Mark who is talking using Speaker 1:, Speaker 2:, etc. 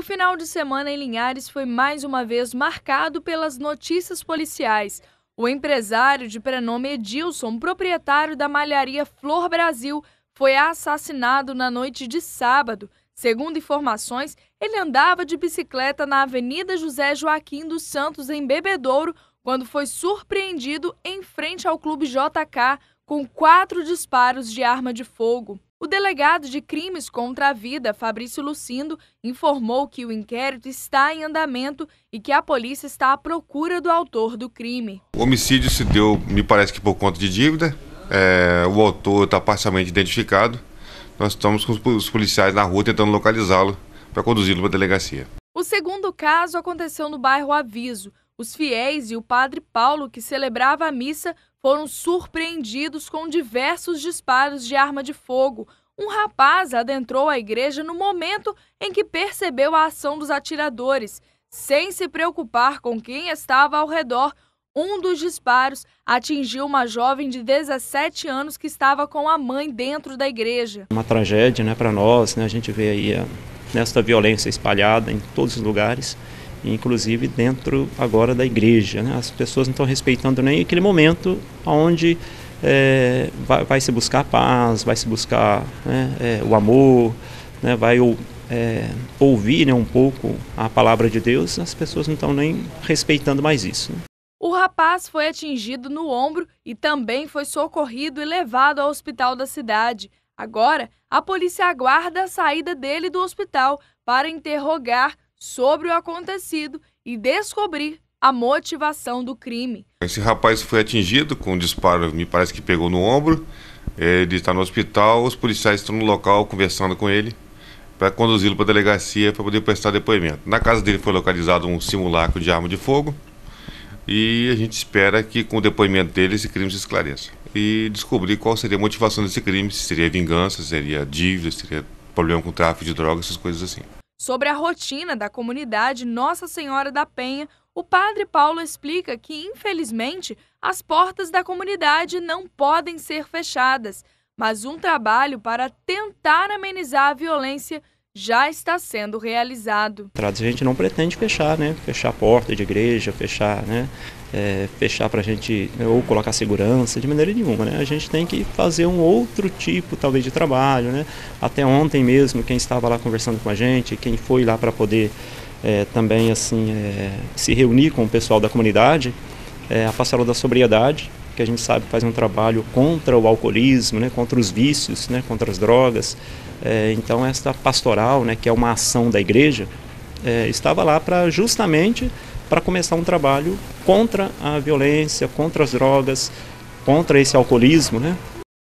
Speaker 1: O final de semana em Linhares foi mais uma vez marcado pelas notícias policiais. O empresário de prenome Edilson, proprietário da malharia Flor Brasil, foi assassinado na noite de sábado. Segundo informações, ele andava de bicicleta na Avenida José Joaquim dos Santos, em Bebedouro, quando foi surpreendido em frente ao Clube JK com quatro disparos de arma de fogo. O delegado de Crimes contra a Vida, Fabrício Lucindo, informou que o inquérito está em andamento e que a polícia está à procura do autor do crime.
Speaker 2: O homicídio se deu, me parece que por conta de dívida. É, o autor está parcialmente identificado. Nós estamos com os policiais na rua tentando localizá-lo para conduzi-lo para a delegacia.
Speaker 1: O segundo caso aconteceu no bairro Aviso. Os fiéis e o padre Paulo, que celebrava a missa, foram surpreendidos com diversos disparos de arma de fogo um rapaz adentrou a igreja no momento em que percebeu a ação dos atiradores. Sem se preocupar com quem estava ao redor, um dos disparos atingiu uma jovem de 17 anos que estava com a mãe dentro da igreja.
Speaker 3: Uma tragédia né, para nós, né, a gente vê aí a, nesta violência espalhada em todos os lugares, inclusive dentro agora da igreja. Né, as pessoas não estão respeitando nem aquele momento onde é, vai, vai, se buscar a paz, vai se buscar né, é, o amor, né, vai ou, é, ouvir né, um pouco a palavra de Deus, as pessoas não estão nem respeitando mais isso. Né.
Speaker 1: O rapaz foi atingido no ombro e também foi socorrido e levado ao hospital da cidade. Agora, a polícia aguarda a saída dele do hospital para interrogar sobre o acontecido e descobrir a motivação do crime.
Speaker 2: Esse rapaz foi atingido com um disparo, me parece que pegou no ombro. Ele está no hospital, os policiais estão no local conversando com ele para conduzi-lo para a delegacia para poder prestar depoimento. Na casa dele foi localizado um simulacro de arma de fogo e a gente espera que com o depoimento dele esse crime se esclareça e descobrir qual seria a motivação desse crime, se seria vingança, seria dívida, seria problema com tráfico de drogas, essas coisas assim.
Speaker 1: Sobre a rotina da comunidade Nossa Senhora da Penha, o padre Paulo explica que, infelizmente, as portas da comunidade não podem ser fechadas, mas um trabalho para tentar amenizar a violência já está sendo realizado.
Speaker 3: A gente não pretende fechar, né? Fechar a porta de igreja, fechar, né? É, fechar para a gente ou colocar segurança de maneira nenhuma, né? A gente tem que fazer um outro tipo, talvez, de trabalho, né? Até ontem mesmo, quem estava lá conversando com a gente, quem foi lá para poder é, também assim é, se reunir com o pessoal da comunidade, é, a Passarela da Sobriedade, que a gente sabe faz um trabalho contra o alcoolismo, né, contra os vícios, né, contra as drogas. É, então esta pastoral, né, que é uma ação da igreja, é, estava lá para justamente para começar um trabalho contra a violência, contra as drogas, contra esse alcoolismo, né?